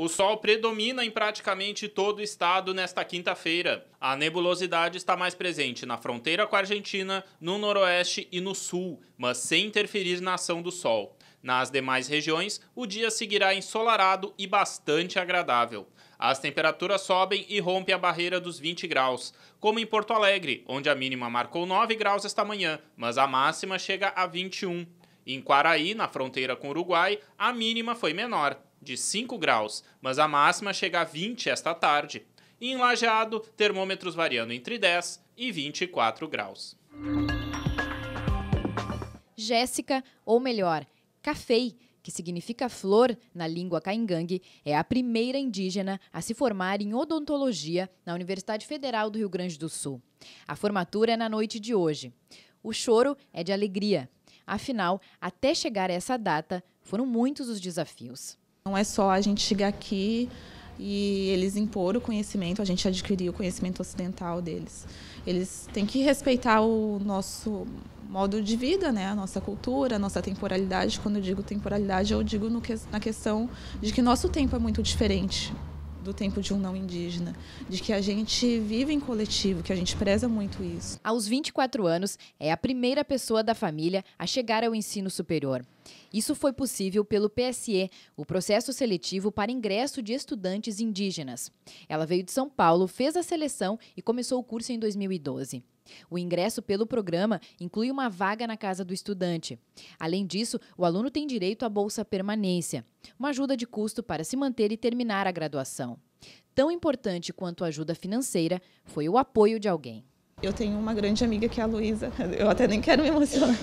O sol predomina em praticamente todo o estado nesta quinta-feira. A nebulosidade está mais presente na fronteira com a Argentina, no noroeste e no sul, mas sem interferir na ação do sol. Nas demais regiões, o dia seguirá ensolarado e bastante agradável. As temperaturas sobem e rompem a barreira dos 20 graus, como em Porto Alegre, onde a mínima marcou 9 graus esta manhã, mas a máxima chega a 21. Em Quaraí, na fronteira com o Uruguai, a mínima foi menor, de 5 graus, mas a máxima chega a 20 esta tarde. E em Lajeado, termômetros variando entre 10 e 24 graus. Jéssica, ou melhor, cafei, que significa flor na língua caingangue, é a primeira indígena a se formar em odontologia na Universidade Federal do Rio Grande do Sul. A formatura é na noite de hoje. O choro é de alegria. Afinal, até chegar a essa data, foram muitos os desafios. Não é só a gente chegar aqui e eles impor o conhecimento, a gente adquirir o conhecimento ocidental deles. Eles têm que respeitar o nosso modo de vida, né? a nossa cultura, a nossa temporalidade. Quando eu digo temporalidade, eu digo no que, na questão de que nosso tempo é muito diferente do tempo de um não indígena, de que a gente vive em coletivo, que a gente preza muito isso. Aos 24 anos, é a primeira pessoa da família a chegar ao ensino superior. Isso foi possível pelo PSE, o processo seletivo para ingresso de estudantes indígenas. Ela veio de São Paulo, fez a seleção e começou o curso em 2012. O ingresso pelo programa inclui uma vaga na casa do estudante. Além disso, o aluno tem direito à bolsa permanência, uma ajuda de custo para se manter e terminar a graduação. Tão importante quanto a ajuda financeira foi o apoio de alguém. Eu tenho uma grande amiga que é a Luísa, eu até nem quero me emocionar.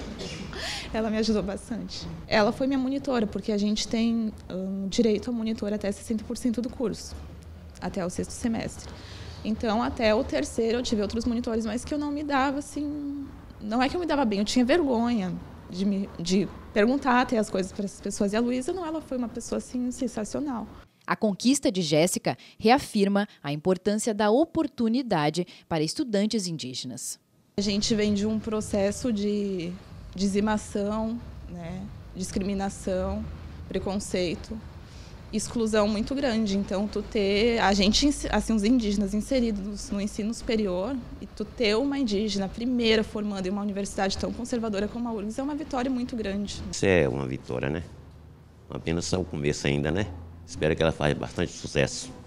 Ela me ajudou bastante. Ela foi minha monitora, porque a gente tem um, direito a monitor até 60% do curso, até o sexto semestre. Então, até o terceiro, eu tive outros monitores, mas que eu não me dava assim. Não é que eu me dava bem, eu tinha vergonha de, me, de perguntar até as coisas para as pessoas. E a Luísa, não, ela foi uma pessoa assim sensacional. A conquista de Jéssica reafirma a importância da oportunidade para estudantes indígenas. A gente vem de um processo de dizimação, né? discriminação, preconceito, exclusão muito grande. Então, tu ter a gente, assim, os indígenas inseridos no ensino superior e tu ter uma indígena primeira formando em uma universidade tão conservadora como a URGS é uma vitória muito grande. Isso é uma vitória, né? Apenas só o começo ainda, né? Espero que ela faça bastante sucesso.